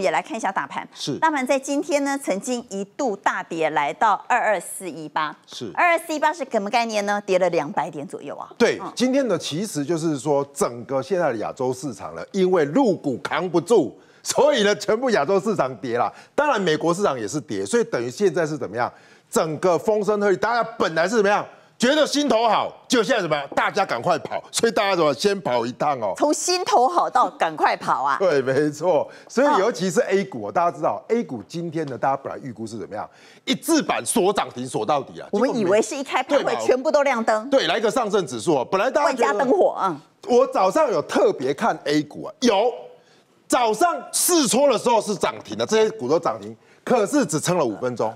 也来看一下打盘，是大盘在今天呢，曾经一度大跌，来到二二四一八，是二二四一八是什么概念呢？跌了两百点左右啊。对，今天的其实就是说，整个现在的亚洲市场呢，因为入股扛不住，所以呢，全部亚洲市场跌了，当然美国市场也是跌，所以等于现在是怎么样，整个风声鹤唳，大家本来是怎么样？觉得心头好，就现在什么？大家赶快跑，所以大家怎么先跑一趟哦？从心头好到赶快跑啊？对，没错。所以尤其是 A 股，大家知道 A 股今天呢，大家本来预估是怎么样？一字板锁涨停锁到底啊？我们以为是一开盘会全部都亮灯。对，来一个上证指数啊，本来大家万家灯火啊。我早上有特别看 A 股啊，有早上试错的时候是涨停的，这些股都涨停，可是只撑了五分钟。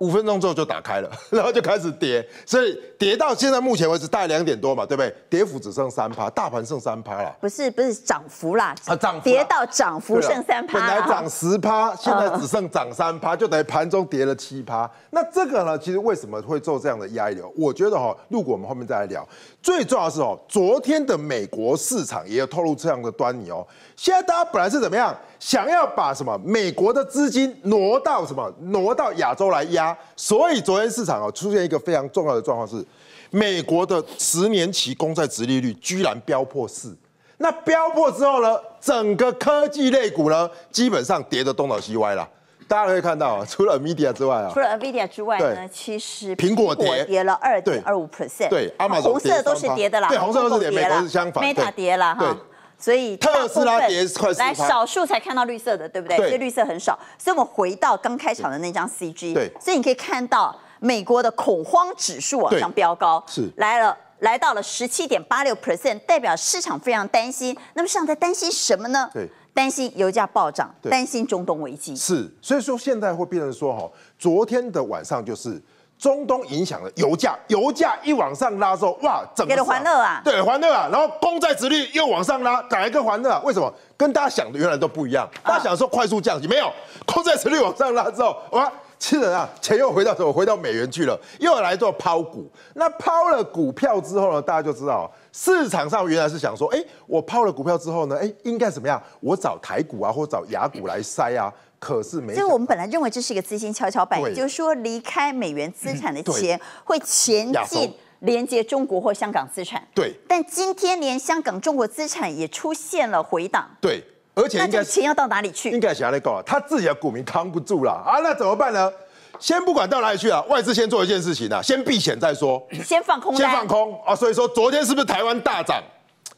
五分钟之后就打开了，然后就开始跌，所以跌到现在目前为止大概两点多嘛，对不对？跌幅只剩三趴，大盘剩三趴了。不是不是涨幅啦，啊涨跌到涨幅剩三趴，本来涨十趴，现在只剩涨三趴，就等于盘中跌了七趴。那这个呢，其实为什么会做这样的压力流？我觉得哈，如果我们后面再来聊，最重要的是哦，昨天的美国市场也有透露这样的端倪哦。现在大家本来是怎么样，想要把什么美国的资金挪到什么挪到亚洲来压？所以昨天市场啊出现一个非常重要的状况是，美国的十年期公债殖利率居然飙破四，那飙破之后呢，整个科技类股呢基本上跌得东倒西歪了。大家可以看到啊，除了 Nvidia 之外啊，除了 Nvidia 之外，呢，其实苹果跌跌了二点二五 percent，对，阿玛红色都是跌的啦，对，红色都是跌，美国是相反，Meta 跌了哈。所以特斯拉也是快来少数才看到绿色的，对不对？这绿色很少，所以我们回到刚开场的那张 C G。对，所以你可以看到美国的恐慌指数往上飙高，是来了，来到了十七点八六 percent，代表市场非常担心。那么市场在担心什么呢？对，担心油价暴涨，担心中东危机。是，所以说现在会变成说哈，昨天的晚上就是。中东影响了油价，油价一往上拉之后，哇，整个给了还热啊，对，欢乐啊。然后公债殖率又往上拉，改一个还热，为什么？跟大家想的原来都不一样。大家想说快速降息，没有，公债殖率往上拉之后，哇。其实啊，钱又回到什么？回到美元去了，又来做抛股。那抛了股票之后呢？大家就知道市场上原来是想说：哎，我抛了股票之后呢？哎，应该怎么样？我找台股啊，或找雅股来塞啊。可是没，所以我们本来认为这是一个资金跷跷板，就是说离开美元资产的钱会前进连接中国或香港资产。对。但今天连香港中国资产也出现了回档。对。而且那钱要到哪里去？应该想那搞他自己的股民扛不住了啊！那怎么办呢？先不管到哪里去啊！外资先做一件事情啊，先避险再说。先放空，先放空啊！所以说，昨天是不是台湾大涨？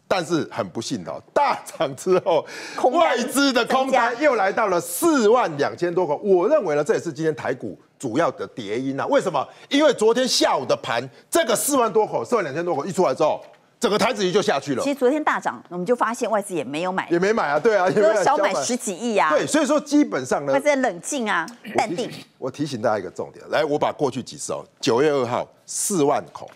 但是很不幸的，大涨之后，外资的空单又来到了四万两千多口。我认为呢，这也是今天台股主要的跌因啊！为什么？因为昨天下午的盘，这个四万多口、四万两千多口一出来之后。整个台子鱼就下去了。其实昨天大涨，我们就发现外资也没有买，也没买啊，对啊，都少买十几亿啊。对，所以说基本上呢，外资冷静啊，淡定。我提醒大家一个重点，来，我把过去几次哦，九月二号四万口，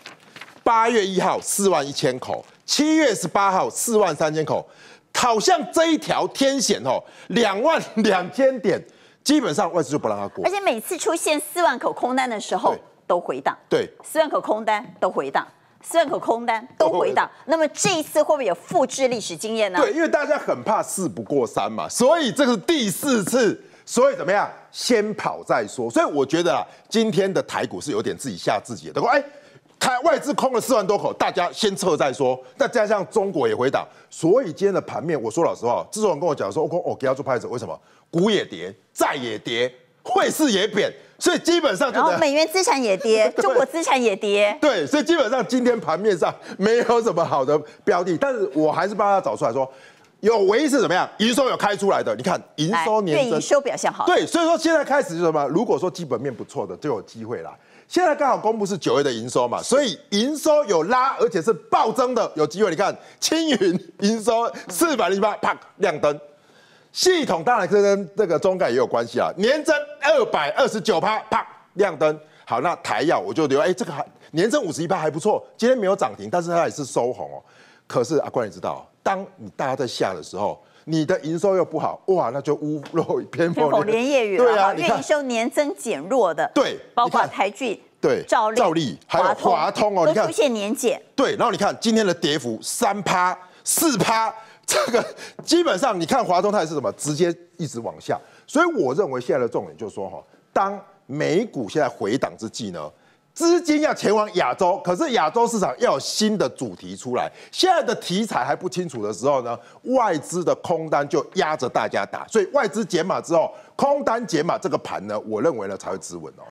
八月一号四万一千口，七月十八号四万三千口，好像这一条天险哦，两万两千点，基本上外资就不让它过。而且每次出现四万口空单的时候都回档，对，四万口空单都回档。四然可空单都回档，那么这一次会不会有复制历史经验呢？对，因为大家很怕事不过三嘛，所以这是第四次，所以怎么样？先跑再说。所以我觉得啊，今天的台股是有点自己吓自己。他说：“哎，看外资空了四万多口，大家先撤再说。”再加上中国也回档，所以今天的盘面，我说老实话，自从跟我讲说：“OK，我给他做拍子。”为什么？股也跌，债也跌。汇市也贬，所以基本上就美元资产也跌，中国资产也跌。对，所以基本上今天盘面上没有什么好的标的，但是我还是帮他找出来说，有唯一是怎么样，营收有开出来的。你看营收年增营收表现好。对，所以说现在开始是什么？如果说基本面不错的就有机会了。现在刚好公布是九月的营收嘛，所以营收有拉，而且是暴增的，有机会。你看青云营收四百零八，啪亮灯。系统当然跟这个中概也有关系啊，年增二百二十九趴，啪，亮灯。好，那台药我就留，哎，这个年增五十一趴还不错。今天没有涨停，但是它也是收红哦。可是阿冠你知道，当你大家在下的时候，你的营收又不好，哇，那就屋漏偏逢面。连夜雨对啊，你看营收年增减弱的，对，包括台剧对，照照例，还有华通哦，你看出现年减。对，然后你看今天的跌幅三趴、四趴。这个基本上，你看华中泰是什么，直接一直往下。所以我认为现在的重点就是说哈，当美股现在回档之际呢，资金要前往亚洲，可是亚洲市场要有新的主题出来，现在的题材还不清楚的时候呢，外资的空单就压着大家打。所以外资减码之后，空单减码，这个盘呢，我认为呢才会止稳哦。